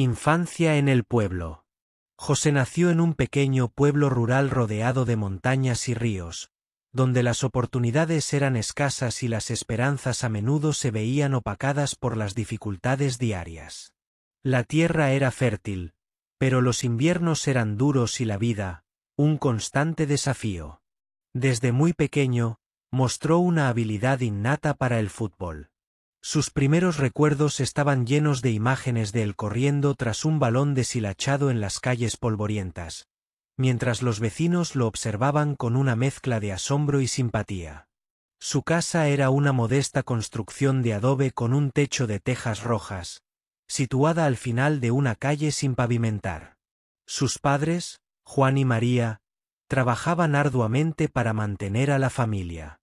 Infancia en el pueblo. José nació en un pequeño pueblo rural rodeado de montañas y ríos, donde las oportunidades eran escasas y las esperanzas a menudo se veían opacadas por las dificultades diarias. La tierra era fértil, pero los inviernos eran duros y la vida, un constante desafío. Desde muy pequeño, mostró una habilidad innata para el fútbol. Sus primeros recuerdos estaban llenos de imágenes de él corriendo tras un balón deshilachado en las calles polvorientas, mientras los vecinos lo observaban con una mezcla de asombro y simpatía. Su casa era una modesta construcción de adobe con un techo de tejas rojas, situada al final de una calle sin pavimentar. Sus padres, Juan y María, trabajaban arduamente para mantener a la familia.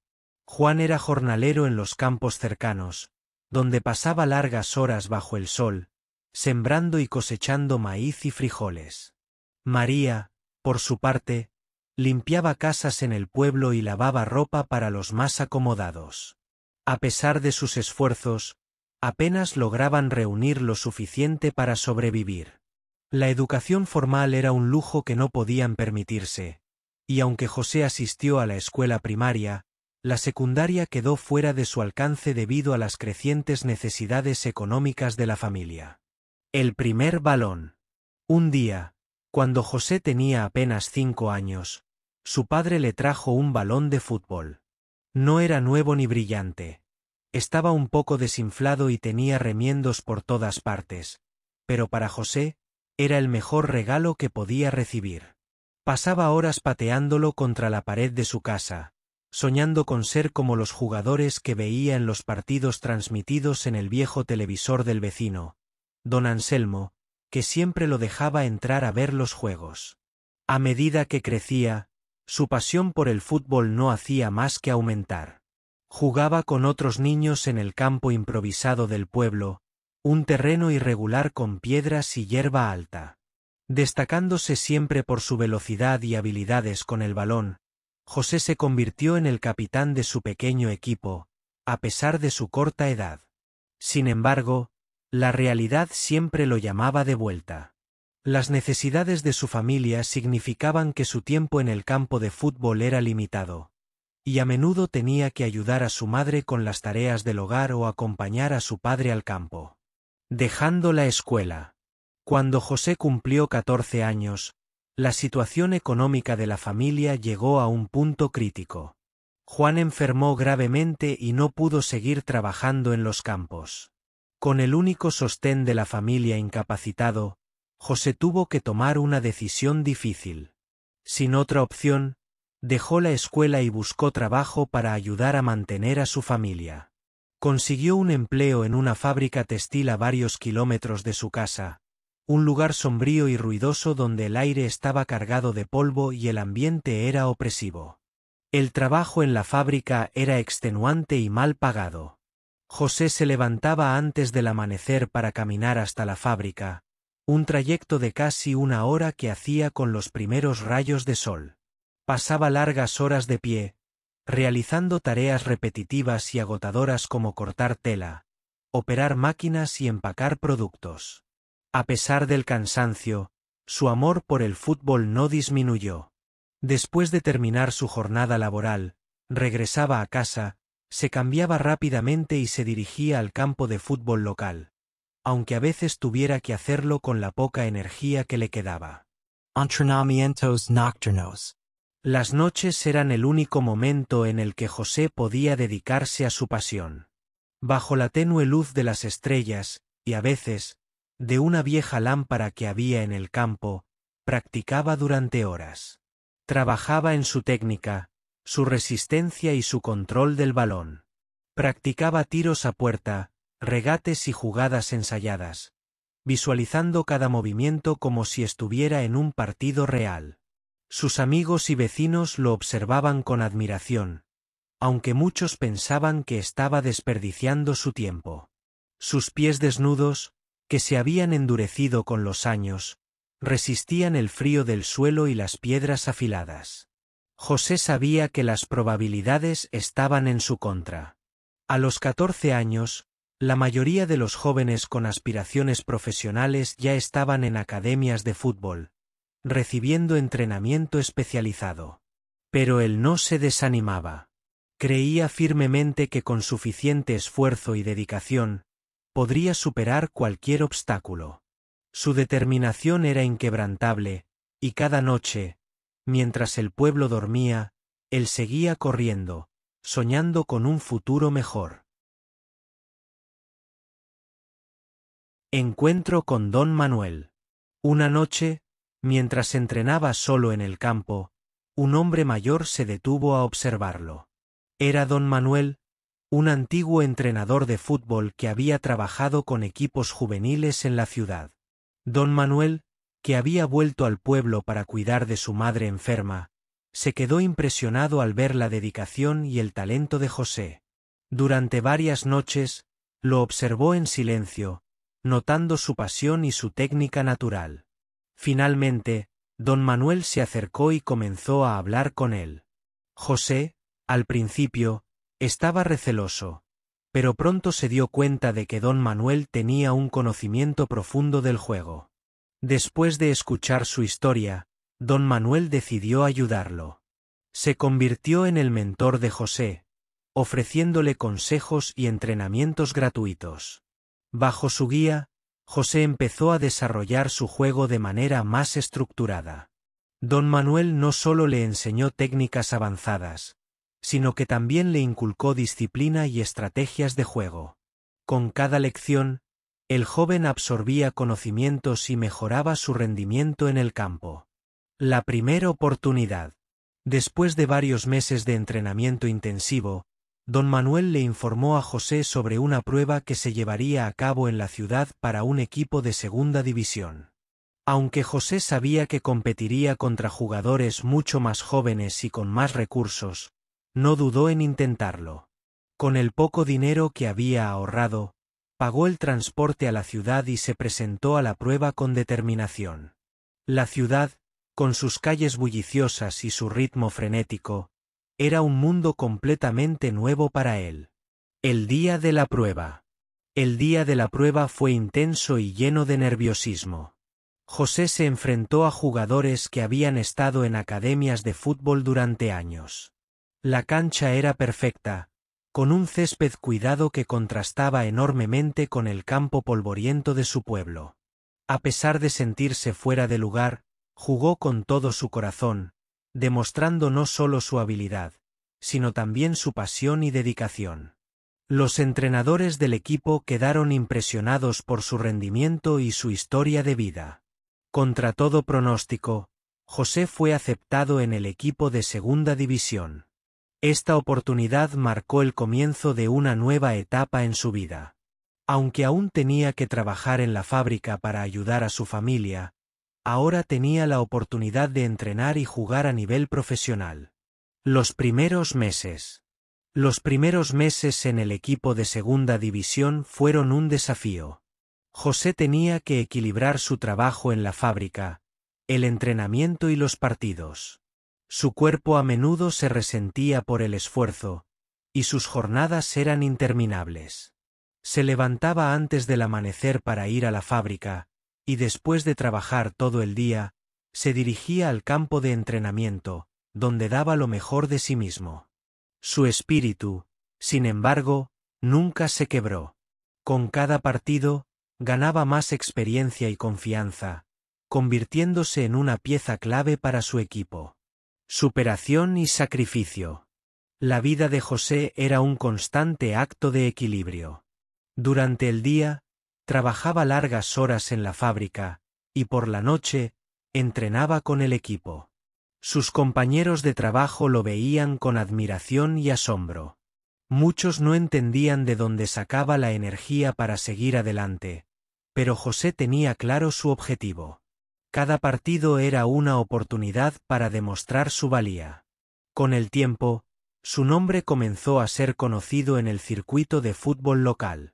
Juan era jornalero en los campos cercanos, donde pasaba largas horas bajo el sol, sembrando y cosechando maíz y frijoles. María, por su parte, limpiaba casas en el pueblo y lavaba ropa para los más acomodados. A pesar de sus esfuerzos, apenas lograban reunir lo suficiente para sobrevivir. La educación formal era un lujo que no podían permitirse, y aunque José asistió a la escuela primaria, la secundaria quedó fuera de su alcance debido a las crecientes necesidades económicas de la familia. El primer balón. Un día, cuando José tenía apenas cinco años, su padre le trajo un balón de fútbol. No era nuevo ni brillante. Estaba un poco desinflado y tenía remiendos por todas partes. Pero para José, era el mejor regalo que podía recibir. Pasaba horas pateándolo contra la pared de su casa, soñando con ser como los jugadores que veía en los partidos transmitidos en el viejo televisor del vecino, don Anselmo, que siempre lo dejaba entrar a ver los juegos. A medida que crecía, su pasión por el fútbol no hacía más que aumentar. Jugaba con otros niños en el campo improvisado del pueblo, un terreno irregular con piedras y hierba alta. Destacándose siempre por su velocidad y habilidades con el balón, José se convirtió en el capitán de su pequeño equipo, a pesar de su corta edad. Sin embargo, la realidad siempre lo llamaba de vuelta. Las necesidades de su familia significaban que su tiempo en el campo de fútbol era limitado, y a menudo tenía que ayudar a su madre con las tareas del hogar o acompañar a su padre al campo. Dejando la escuela. Cuando José cumplió 14 años, la situación económica de la familia llegó a un punto crítico. Juan enfermó gravemente y no pudo seguir trabajando en los campos. Con el único sostén de la familia incapacitado, José tuvo que tomar una decisión difícil. Sin otra opción, dejó la escuela y buscó trabajo para ayudar a mantener a su familia. Consiguió un empleo en una fábrica textil a varios kilómetros de su casa, un lugar sombrío y ruidoso donde el aire estaba cargado de polvo y el ambiente era opresivo. El trabajo en la fábrica era extenuante y mal pagado. José se levantaba antes del amanecer para caminar hasta la fábrica, un trayecto de casi una hora que hacía con los primeros rayos de sol. Pasaba largas horas de pie, realizando tareas repetitivas y agotadoras como cortar tela, operar máquinas y empacar productos. A pesar del cansancio, su amor por el fútbol no disminuyó. Después de terminar su jornada laboral, regresaba a casa, se cambiaba rápidamente y se dirigía al campo de fútbol local, aunque a veces tuviera que hacerlo con la poca energía que le quedaba. Entrenamientos nocturnos. Las noches eran el único momento en el que José podía dedicarse a su pasión. Bajo la tenue luz de las estrellas, y a veces, de una vieja lámpara que había en el campo, practicaba durante horas. Trabajaba en su técnica, su resistencia y su control del balón. Practicaba tiros a puerta, regates y jugadas ensayadas, visualizando cada movimiento como si estuviera en un partido real. Sus amigos y vecinos lo observaban con admiración, aunque muchos pensaban que estaba desperdiciando su tiempo. Sus pies desnudos, que se habían endurecido con los años, resistían el frío del suelo y las piedras afiladas. José sabía que las probabilidades estaban en su contra. A los catorce años, la mayoría de los jóvenes con aspiraciones profesionales ya estaban en academias de fútbol, recibiendo entrenamiento especializado. Pero él no se desanimaba. Creía firmemente que con suficiente esfuerzo y dedicación, podría superar cualquier obstáculo. Su determinación era inquebrantable, y cada noche, mientras el pueblo dormía, él seguía corriendo, soñando con un futuro mejor. Encuentro con don Manuel. Una noche, mientras entrenaba solo en el campo, un hombre mayor se detuvo a observarlo. Era don Manuel, un antiguo entrenador de fútbol que había trabajado con equipos juveniles en la ciudad. Don Manuel, que había vuelto al pueblo para cuidar de su madre enferma, se quedó impresionado al ver la dedicación y el talento de José. Durante varias noches, lo observó en silencio, notando su pasión y su técnica natural. Finalmente, don Manuel se acercó y comenzó a hablar con él. José, al principio, estaba receloso, pero pronto se dio cuenta de que don Manuel tenía un conocimiento profundo del juego. Después de escuchar su historia, don Manuel decidió ayudarlo. Se convirtió en el mentor de José, ofreciéndole consejos y entrenamientos gratuitos. Bajo su guía, José empezó a desarrollar su juego de manera más estructurada. Don Manuel no solo le enseñó técnicas avanzadas, sino que también le inculcó disciplina y estrategias de juego. Con cada lección, el joven absorbía conocimientos y mejoraba su rendimiento en el campo. La primera oportunidad. Después de varios meses de entrenamiento intensivo, don Manuel le informó a José sobre una prueba que se llevaría a cabo en la ciudad para un equipo de segunda división. Aunque José sabía que competiría contra jugadores mucho más jóvenes y con más recursos, no dudó en intentarlo. Con el poco dinero que había ahorrado, pagó el transporte a la ciudad y se presentó a la prueba con determinación. La ciudad, con sus calles bulliciosas y su ritmo frenético, era un mundo completamente nuevo para él. El día de la prueba. El día de la prueba fue intenso y lleno de nerviosismo. José se enfrentó a jugadores que habían estado en academias de fútbol durante años. La cancha era perfecta, con un césped cuidado que contrastaba enormemente con el campo polvoriento de su pueblo. A pesar de sentirse fuera de lugar, jugó con todo su corazón, demostrando no solo su habilidad, sino también su pasión y dedicación. Los entrenadores del equipo quedaron impresionados por su rendimiento y su historia de vida. Contra todo pronóstico, José fue aceptado en el equipo de segunda división. Esta oportunidad marcó el comienzo de una nueva etapa en su vida. Aunque aún tenía que trabajar en la fábrica para ayudar a su familia, ahora tenía la oportunidad de entrenar y jugar a nivel profesional. Los primeros meses. Los primeros meses en el equipo de segunda división fueron un desafío. José tenía que equilibrar su trabajo en la fábrica, el entrenamiento y los partidos. Su cuerpo a menudo se resentía por el esfuerzo, y sus jornadas eran interminables. Se levantaba antes del amanecer para ir a la fábrica, y después de trabajar todo el día, se dirigía al campo de entrenamiento, donde daba lo mejor de sí mismo. Su espíritu, sin embargo, nunca se quebró. Con cada partido, ganaba más experiencia y confianza, convirtiéndose en una pieza clave para su equipo. Superación y sacrificio. La vida de José era un constante acto de equilibrio. Durante el día, trabajaba largas horas en la fábrica, y por la noche, entrenaba con el equipo. Sus compañeros de trabajo lo veían con admiración y asombro. Muchos no entendían de dónde sacaba la energía para seguir adelante, pero José tenía claro su objetivo. Cada partido era una oportunidad para demostrar su valía. Con el tiempo, su nombre comenzó a ser conocido en el circuito de fútbol local.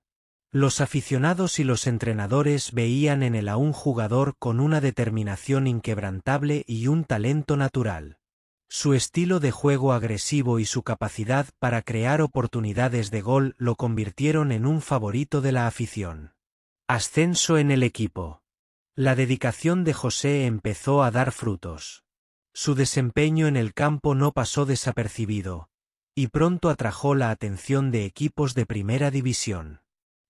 Los aficionados y los entrenadores veían en él a un jugador con una determinación inquebrantable y un talento natural. Su estilo de juego agresivo y su capacidad para crear oportunidades de gol lo convirtieron en un favorito de la afición. Ascenso en el equipo. La dedicación de José empezó a dar frutos. Su desempeño en el campo no pasó desapercibido, y pronto atrajo la atención de equipos de primera división.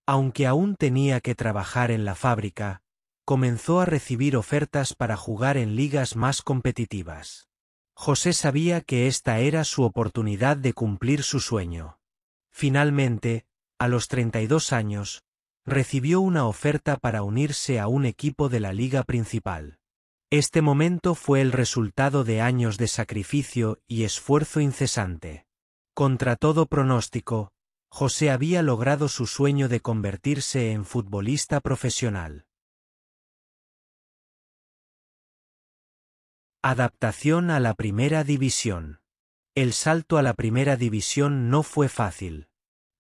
Aunque aún tenía que trabajar en la fábrica, comenzó a recibir ofertas para jugar en ligas más competitivas. José sabía que esta era su oportunidad de cumplir su sueño. Finalmente, a los 32 años, recibió una oferta para unirse a un equipo de la liga principal. Este momento fue el resultado de años de sacrificio y esfuerzo incesante. Contra todo pronóstico, José había logrado su sueño de convertirse en futbolista profesional. Adaptación a la Primera División El salto a la Primera División no fue fácil.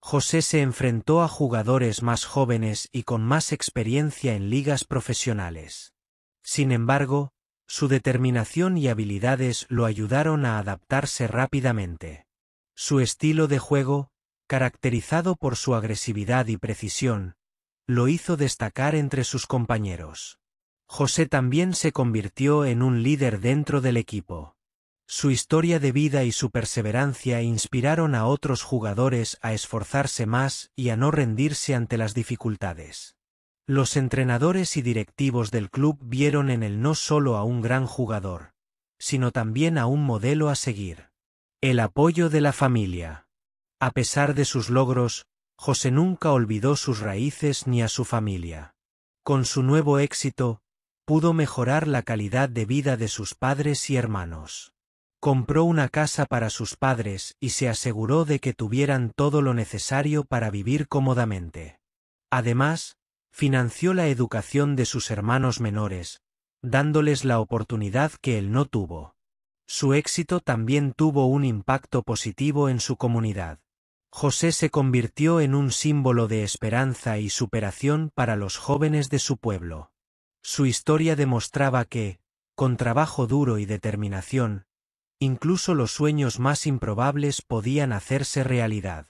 José se enfrentó a jugadores más jóvenes y con más experiencia en ligas profesionales. Sin embargo, su determinación y habilidades lo ayudaron a adaptarse rápidamente. Su estilo de juego, caracterizado por su agresividad y precisión, lo hizo destacar entre sus compañeros. José también se convirtió en un líder dentro del equipo. Su historia de vida y su perseverancia inspiraron a otros jugadores a esforzarse más y a no rendirse ante las dificultades. Los entrenadores y directivos del club vieron en él no solo a un gran jugador, sino también a un modelo a seguir. El apoyo de la familia. A pesar de sus logros, José nunca olvidó sus raíces ni a su familia. Con su nuevo éxito, pudo mejorar la calidad de vida de sus padres y hermanos compró una casa para sus padres y se aseguró de que tuvieran todo lo necesario para vivir cómodamente. Además, financió la educación de sus hermanos menores, dándoles la oportunidad que él no tuvo. Su éxito también tuvo un impacto positivo en su comunidad. José se convirtió en un símbolo de esperanza y superación para los jóvenes de su pueblo. Su historia demostraba que, con trabajo duro y determinación, incluso los sueños más improbables podían hacerse realidad.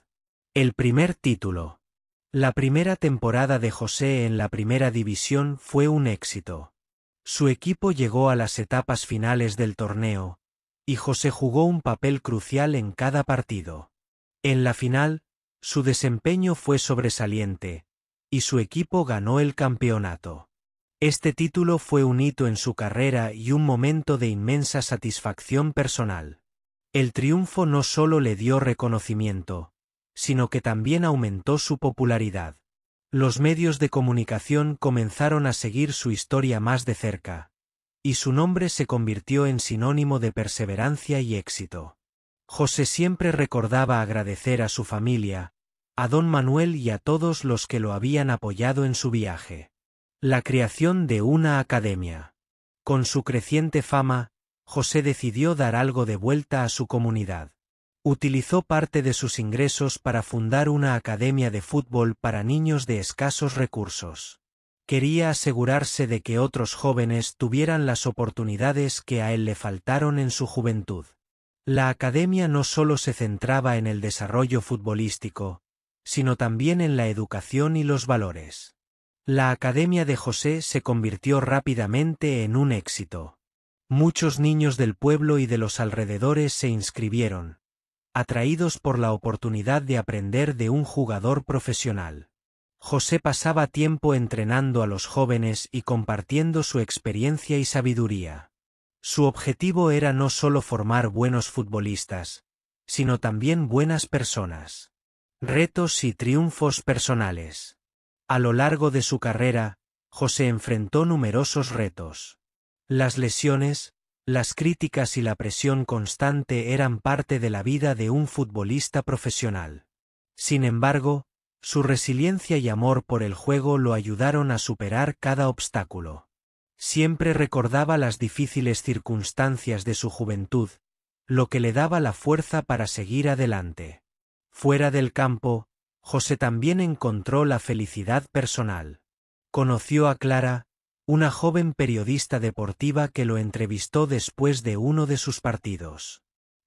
El primer título. La primera temporada de José en la primera división fue un éxito. Su equipo llegó a las etapas finales del torneo, y José jugó un papel crucial en cada partido. En la final, su desempeño fue sobresaliente, y su equipo ganó el campeonato. Este título fue un hito en su carrera y un momento de inmensa satisfacción personal. El triunfo no solo le dio reconocimiento, sino que también aumentó su popularidad. Los medios de comunicación comenzaron a seguir su historia más de cerca, y su nombre se convirtió en sinónimo de perseverancia y éxito. José siempre recordaba agradecer a su familia, a don Manuel y a todos los que lo habían apoyado en su viaje. La creación de una academia. Con su creciente fama, José decidió dar algo de vuelta a su comunidad. Utilizó parte de sus ingresos para fundar una academia de fútbol para niños de escasos recursos. Quería asegurarse de que otros jóvenes tuvieran las oportunidades que a él le faltaron en su juventud. La academia no solo se centraba en el desarrollo futbolístico, sino también en la educación y los valores. La Academia de José se convirtió rápidamente en un éxito. Muchos niños del pueblo y de los alrededores se inscribieron, atraídos por la oportunidad de aprender de un jugador profesional. José pasaba tiempo entrenando a los jóvenes y compartiendo su experiencia y sabiduría. Su objetivo era no solo formar buenos futbolistas, sino también buenas personas. Retos y triunfos personales. A lo largo de su carrera, José enfrentó numerosos retos. Las lesiones, las críticas y la presión constante eran parte de la vida de un futbolista profesional. Sin embargo, su resiliencia y amor por el juego lo ayudaron a superar cada obstáculo. Siempre recordaba las difíciles circunstancias de su juventud, lo que le daba la fuerza para seguir adelante. Fuera del campo, José también encontró la felicidad personal. Conoció a Clara, una joven periodista deportiva que lo entrevistó después de uno de sus partidos.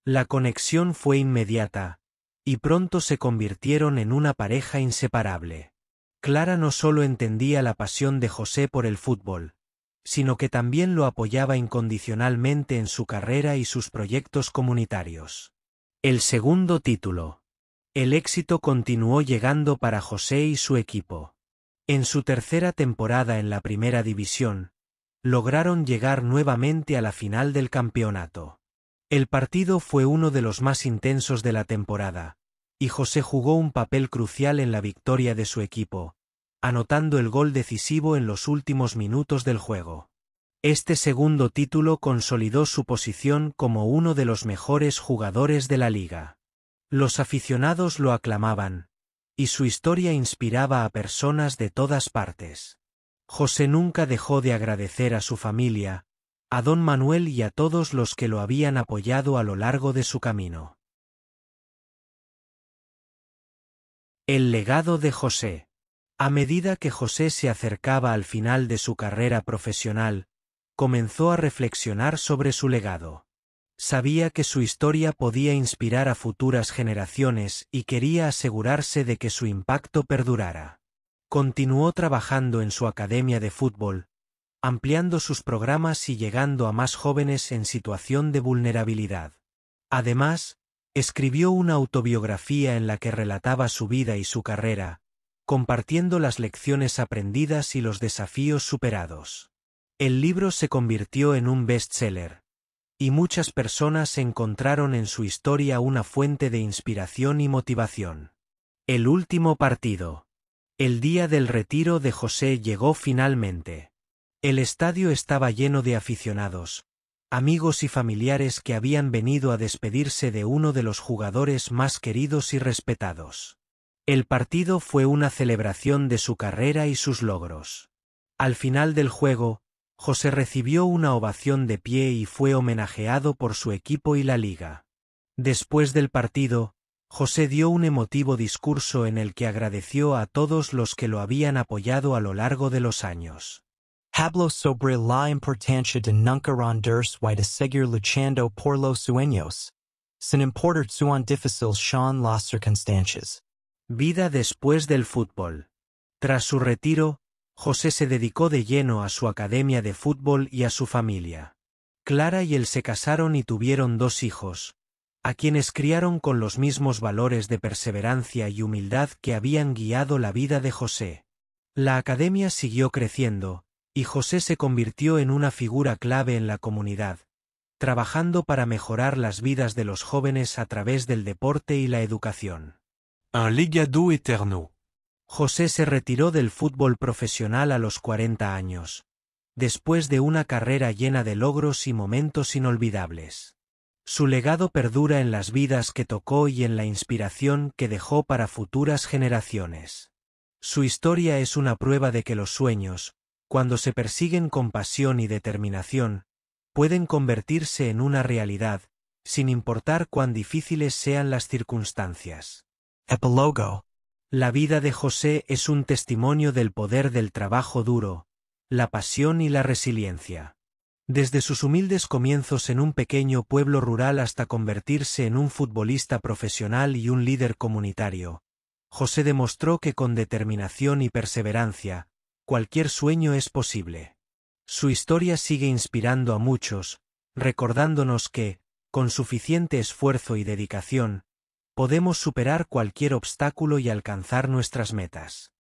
La conexión fue inmediata, y pronto se convirtieron en una pareja inseparable. Clara no solo entendía la pasión de José por el fútbol, sino que también lo apoyaba incondicionalmente en su carrera y sus proyectos comunitarios. El segundo título el éxito continuó llegando para José y su equipo. En su tercera temporada en la primera división, lograron llegar nuevamente a la final del campeonato. El partido fue uno de los más intensos de la temporada, y José jugó un papel crucial en la victoria de su equipo, anotando el gol decisivo en los últimos minutos del juego. Este segundo título consolidó su posición como uno de los mejores jugadores de la liga. Los aficionados lo aclamaban, y su historia inspiraba a personas de todas partes. José nunca dejó de agradecer a su familia, a don Manuel y a todos los que lo habían apoyado a lo largo de su camino. El legado de José. A medida que José se acercaba al final de su carrera profesional, comenzó a reflexionar sobre su legado. Sabía que su historia podía inspirar a futuras generaciones y quería asegurarse de que su impacto perdurara. Continuó trabajando en su academia de fútbol, ampliando sus programas y llegando a más jóvenes en situación de vulnerabilidad. Además, escribió una autobiografía en la que relataba su vida y su carrera, compartiendo las lecciones aprendidas y los desafíos superados. El libro se convirtió en un bestseller, y muchas personas encontraron en su historia una fuente de inspiración y motivación. El último partido. El día del retiro de José llegó finalmente. El estadio estaba lleno de aficionados, amigos y familiares que habían venido a despedirse de uno de los jugadores más queridos y respetados. El partido fue una celebración de su carrera y sus logros. Al final del juego, José recibió una ovación de pie y fue homenajeado por su equipo y la liga. Después del partido, José dio un emotivo discurso en el que agradeció a todos los que lo habían apoyado a lo largo de los años. Hablo sobre la importancia de nunca rendirse y seguir luchando por los sueños, sin importar cuán difíciles sean las circunstancias. Vida después del fútbol. Tras su retiro, José se dedicó de lleno a su academia de fútbol y a su familia. Clara y él se casaron y tuvieron dos hijos, a quienes criaron con los mismos valores de perseverancia y humildad que habían guiado la vida de José. La academia siguió creciendo, y José se convirtió en una figura clave en la comunidad, trabajando para mejorar las vidas de los jóvenes a través del deporte y la educación. Un legado eterno. José se retiró del fútbol profesional a los 40 años, después de una carrera llena de logros y momentos inolvidables. Su legado perdura en las vidas que tocó y en la inspiración que dejó para futuras generaciones. Su historia es una prueba de que los sueños, cuando se persiguen con pasión y determinación, pueden convertirse en una realidad, sin importar cuán difíciles sean las circunstancias. Epilogo la vida de José es un testimonio del poder del trabajo duro, la pasión y la resiliencia. Desde sus humildes comienzos en un pequeño pueblo rural hasta convertirse en un futbolista profesional y un líder comunitario, José demostró que con determinación y perseverancia, cualquier sueño es posible. Su historia sigue inspirando a muchos, recordándonos que, con suficiente esfuerzo y dedicación, podemos superar cualquier obstáculo y alcanzar nuestras metas.